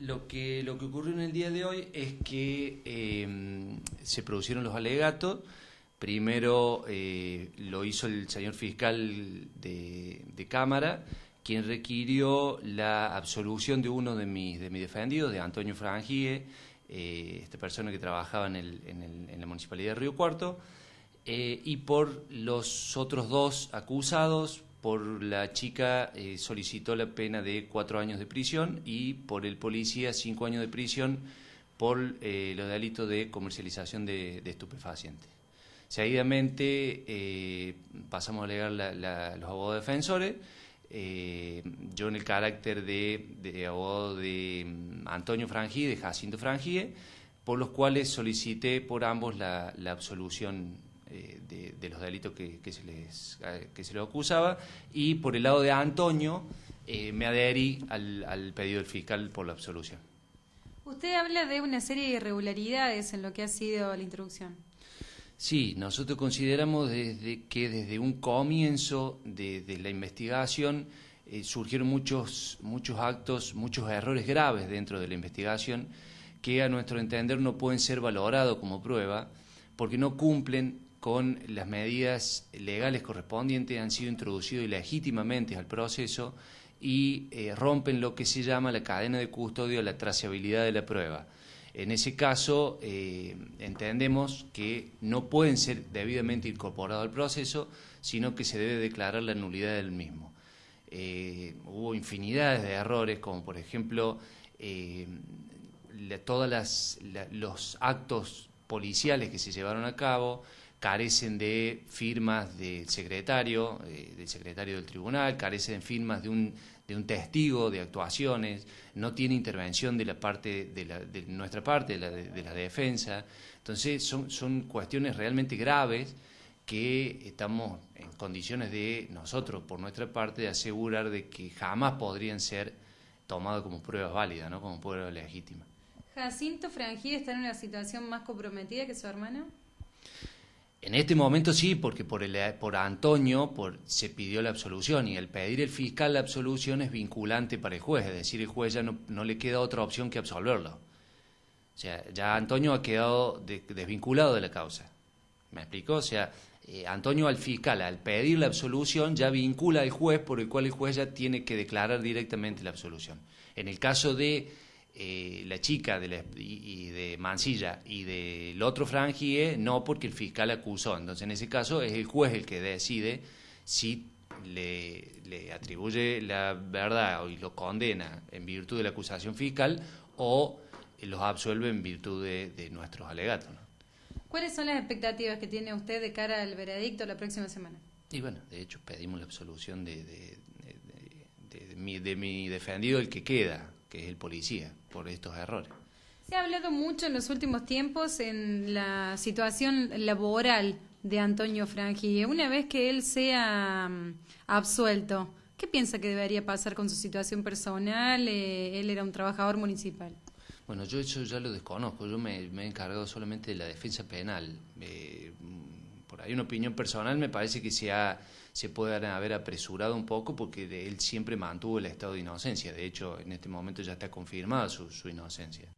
Lo que, lo que ocurrió en el día de hoy es que em, se produjeron los alegatos. Primero eh, lo hizo el señor fiscal de, Cámara, quien requirió la absolución de uno de mis, de mis defendidos, de Antonio Frangie, eh, esta persona que trabajaba en, en, la municipalidad de Río Cuarto, eh, y por los otros dos acusados, por la chica eh, solicitó la pena de cuatro años de prisión y por el policía cinco años de prisión por eh, los delitos de comercialización de, estupefacientes. Seguidamente eh, pasamos a alegar los abogados defensores. yo en el carácter de, de, abogado de mm, Antonio Frangie, de Jacinto Frangie, por los cuales solicité por ambos la absolución eh, de, los delitos que, se les, eh, se acusaba. Y por el lado de Antonio, eh, me adherí al, pedido del fiscal por la absolución. Usted habla de una serie de irregularidades en lo que ha sido la introducción. Sí, nosotros consideramos desde que desde un comienzo de, la investigación surgieron muchos, muchos actos, muchos errores graves dentro de la investigación que a nuestro entender no pueden ser valorados como prueba porque no cumplen con las medidas legales correspondientes han sido introducidos ilegítimamente al proceso y eh, rompen lo que se llama la cadena de custodia, la trazabilidad de la prueba. En ese caso, eh, entendemos que no pueden ser debidamente incorporados al proceso, sino que se debe declarar la nulidad del mismo. Eh, hubo infinidades de errores, como por ejemplo todos los actos policiales que se llevaron a cabo, carecen de firmas del secretario, eh, del secretario del tribunal, carecen de firmas de un, de un testigo de actuaciones, no tiene intervención de la parte de, nuestra parte, de la, defensa. Entonces son, cuestiones realmente graves que estamos en condiciones de nosotros, por nuestra parte, de asegurar de que jamás podrían ser tomados como pruebas válidas, ¿no? como pruebas legítimas. ¿Jacinto Frangí está en una situación más comprometida que su hermano? En este momento sí, porque por, Antonio se pidió la absolución y el pedir el fiscal la absolución es vinculante para el juez, es decir, el juez ya no, le queda otra opción que absolverlo. O sea, ya Antonio ha quedado desvinculado de la causa. ¿Me explicó, O sea, eh, Antonio al fiscal, al pedir la absolución, ya vincula al juez por el cual el juez ya tiene que declarar directamente la absolución. En el caso de eh, la chica de la, y, Mancilla y del otro Frangie, no porque el fiscal acusó. Entonces, en ese caso, es el juez el que decide si le, atribuye la verdad y lo condena en virtud de la acusación fiscal o los absuelve en virtud de, nuestros alegatos. ¿Cuáles son las expectativas que tiene usted de cara al veredicto la próxima semana? Y bueno, de hecho pedimos la absolución de, de, mi, mi defendido, el que queda, que es el policía, por estos errores. Se ha hablado mucho en los últimos tiempos en la situación laboral de Antonio Frangi. Una vez que él sea mm, absuelto, ¿qué piensa que debería pasar con su situación personal? Eh, él era un trabajador municipal. Bueno, yo eso ya lo desconozco. Yo me, he encargado solamente de la defensa penal. Eh, hay una opinión personal, me parece que se, ha, puede haber apresurado un poco porque él siempre mantuvo el estado de inocencia. De hecho, en este momento ya está confirmada su, su inocencia.